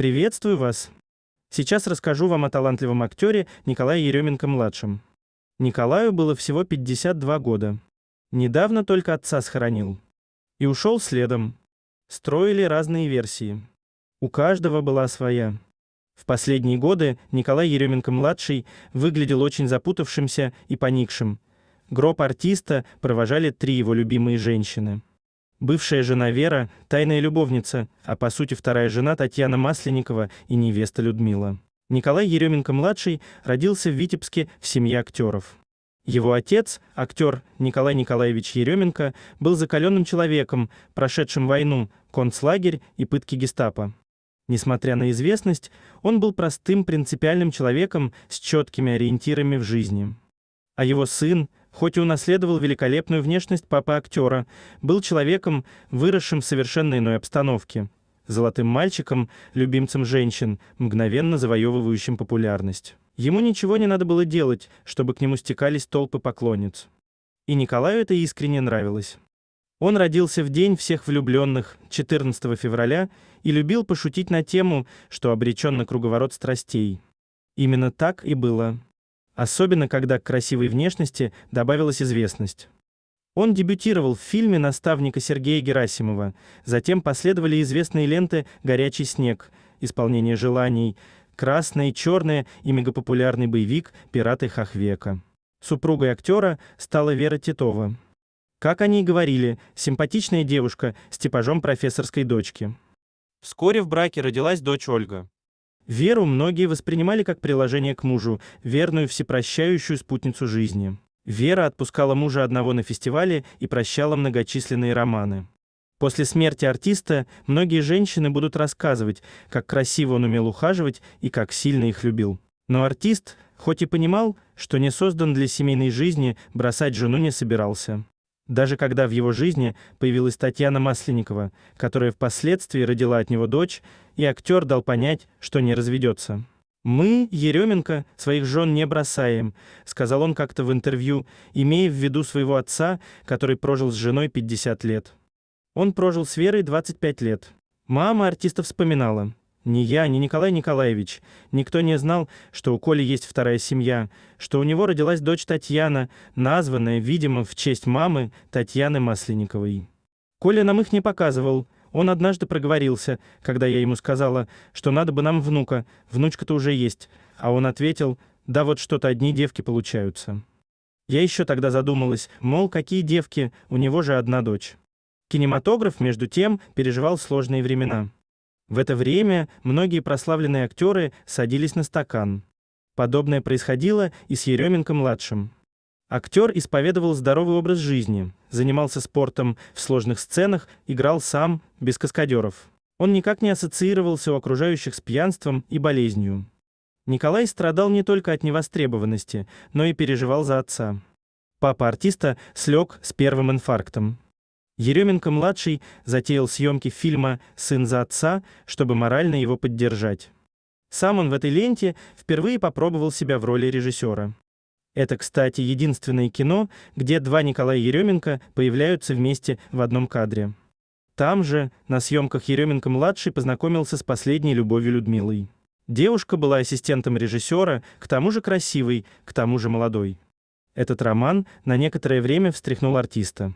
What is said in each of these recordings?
Приветствую вас! Сейчас расскажу вам о талантливом актере Николае Ерёменко младшем Николаю было всего 52 года. Недавно только отца схоронил. И ушел следом. Строили разные версии. У каждого была своя. В последние годы Николай Ерёменко младший выглядел очень запутавшимся и поникшим. Гроб артиста провожали три его любимые женщины бывшая жена Вера, тайная любовница, а по сути вторая жена Татьяна Масленникова и невеста Людмила. Николай Еременко-младший родился в Витебске в семье актеров. Его отец, актер Николай Николаевич Еременко, был закаленным человеком, прошедшим войну, концлагерь и пытки гестапо. Несмотря на известность, он был простым принципиальным человеком с четкими ориентирами в жизни. А его сын, Хоть и унаследовал великолепную внешность папы актера, был человеком, выросшим в совершенно иной обстановке. Золотым мальчиком, любимцем женщин, мгновенно завоевывающим популярность. Ему ничего не надо было делать, чтобы к нему стекались толпы поклонниц. И Николаю это искренне нравилось. Он родился в день всех влюбленных, 14 февраля, и любил пошутить на тему, что обречен на круговорот страстей. Именно так и было особенно когда к красивой внешности добавилась известность. Он дебютировал в фильме наставника Сергея Герасимова, затем последовали известные ленты Горячий снег, Исполнение желаний, Красное и чёрное» и мегапопулярный боевик Пираты Хахвека. Супругой актера стала Вера Титова. Как они и говорили, симпатичная девушка с типажом профессорской дочки. Вскоре в браке родилась дочь Ольга. Веру многие воспринимали как приложение к мужу, верную всепрощающую спутницу жизни. Вера отпускала мужа одного на фестивале и прощала многочисленные романы. После смерти артиста многие женщины будут рассказывать, как красиво он умел ухаживать и как сильно их любил. Но артист, хоть и понимал, что не создан для семейной жизни, бросать жену не собирался даже когда в его жизни появилась Татьяна Масленникова, которая впоследствии родила от него дочь, и актер дал понять, что не разведется. Мы, Еременко, своих жен не бросаем, сказал он как-то в интервью, имея в виду своего отца, который прожил с женой 50 лет. Он прожил с Верой 25 лет. Мама артиста вспоминала: ни я, ни Николай Николаевич. Никто не знал, что у Коли есть вторая семья, что у него родилась дочь Татьяна, названная, видимо, в честь мамы Татьяны Масленниковой. Коля нам их не показывал. Он однажды проговорился, когда я ему сказала, что надо бы нам внука, внучка-то уже есть. А он ответил, да вот что-то одни девки получаются. Я еще тогда задумалась, мол, какие девки, у него же одна дочь. Кинематограф, между тем, переживал сложные времена. В это время многие прославленные актеры садились на стакан. Подобное происходило и с Еременко-младшим. Актер исповедовал здоровый образ жизни, занимался спортом в сложных сценах, играл сам, без каскадеров. Он никак не ассоциировался у окружающих с пьянством и болезнью. Николай страдал не только от невостребованности, но и переживал за отца. Папа артиста слег с первым инфарктом. Еременко-младший затеял съемки фильма «Сын за отца», чтобы морально его поддержать. Сам он в этой ленте впервые попробовал себя в роли режиссера. Это, кстати, единственное кино, где два Николая Еременко появляются вместе в одном кадре. Там же, на съемках Еременко-младший познакомился с последней любовью Людмилой. Девушка была ассистентом режиссера, к тому же красивой, к тому же молодой. Этот роман на некоторое время встряхнул артиста.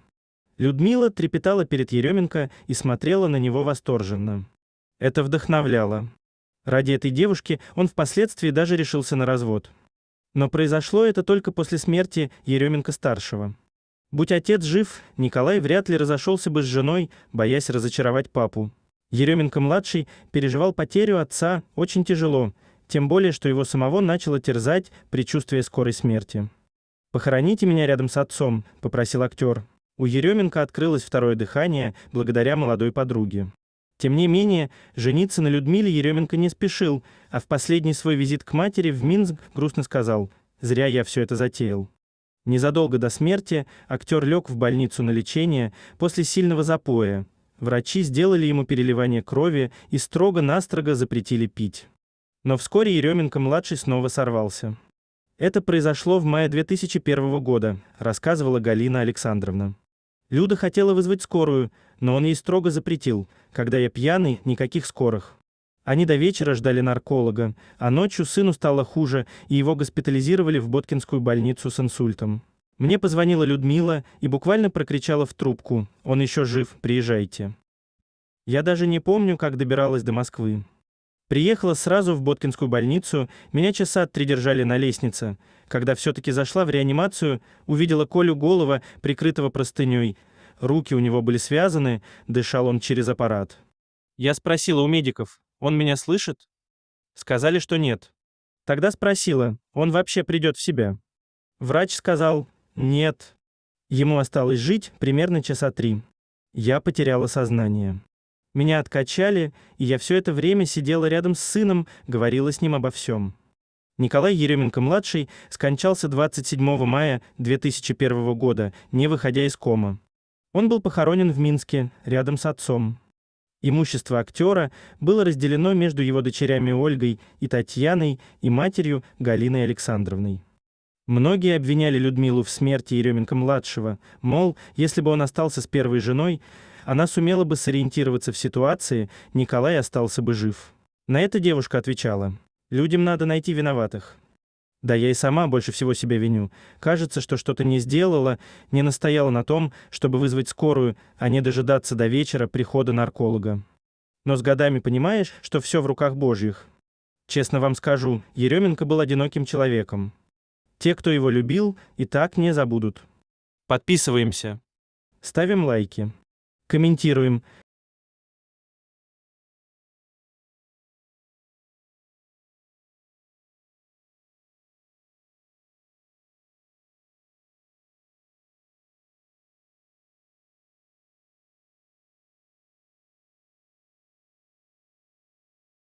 Людмила трепетала перед Еременко и смотрела на него восторженно. Это вдохновляло. Ради этой девушки он впоследствии даже решился на развод. Но произошло это только после смерти Еременко старшего. Будь отец жив, Николай вряд ли разошёлся бы с женой, боясь разочаровать папу. Еременко младший переживал потерю отца очень тяжело, тем более что его самого начало терзать предчувствие скорой смерти. Похороните меня рядом с отцом, попросил актер. У Еременко открылось второе дыхание благодаря молодой подруге. Тем не менее, жениться на Людмиле Еременко не спешил, а в последний свой визит к матери в Минск грустно сказал: "Зря я все это затеял". Незадолго до смерти актер лёг в больницу на лечение после сильного запоя. Врачи сделали ему переливание крови и строго-настрого запретили пить. Но вскоре Еременко младший снова сорвался. Это произошло в мае 2001 года, рассказывала Галина Александровна. Люда хотела вызвать скорую, но он ей строго запретил: "Когда я пьяный, никаких скорых". Они до вечера ждали нарколога, а ночью сыну стало хуже, и его госпитализировали в Боткинскую больницу с инсультом. Мне позвонила Людмила и буквально прокричала в трубку: "Он еще жив, приезжайте". Я даже не помню, как добиралась до Москвы. Приехала сразу в Боткинскую больницу, меня часа три держали на лестнице. Когда все-таки зашла в реанимацию, увидела Колю Голова, прикрытого простыней. Руки у него были связаны, дышал он через аппарат. Я спросила у медиков, он меня слышит? Сказали, что нет. Тогда спросила, он вообще придет в себя? Врач сказал, нет. Ему осталось жить примерно часа три. Я потеряла сознание. Меня откачали, и я все это время сидела рядом с сыном, говорила с ним обо всем. Николай Еременко-младший скончался 27 мая 2001 года, не выходя из комы. Он был похоронен в Минске, рядом с отцом. Имущество актера было разделено между его дочерями Ольгой и Татьяной и матерью Галиной Александровной. Многие обвиняли Людмилу в смерти Еременко-младшего, мол, если бы он остался с первой женой, она сумела бы сориентироваться в ситуации, Николай остался бы жив. На это девушка отвечала: "Людям надо найти виноватых". Да я и сама больше всего себя виню. Кажется, что что-то не сделала, не настояла на том, чтобы вызвать скорую, а не дожидаться до вечера прихода нарколога. Но с годами понимаешь, что все в руках Божьих. Честно вам скажу, Еременко был одиноким человеком. Те, кто его любил, и так не забудут. Подписываемся. Ставим лайки. Комментируем.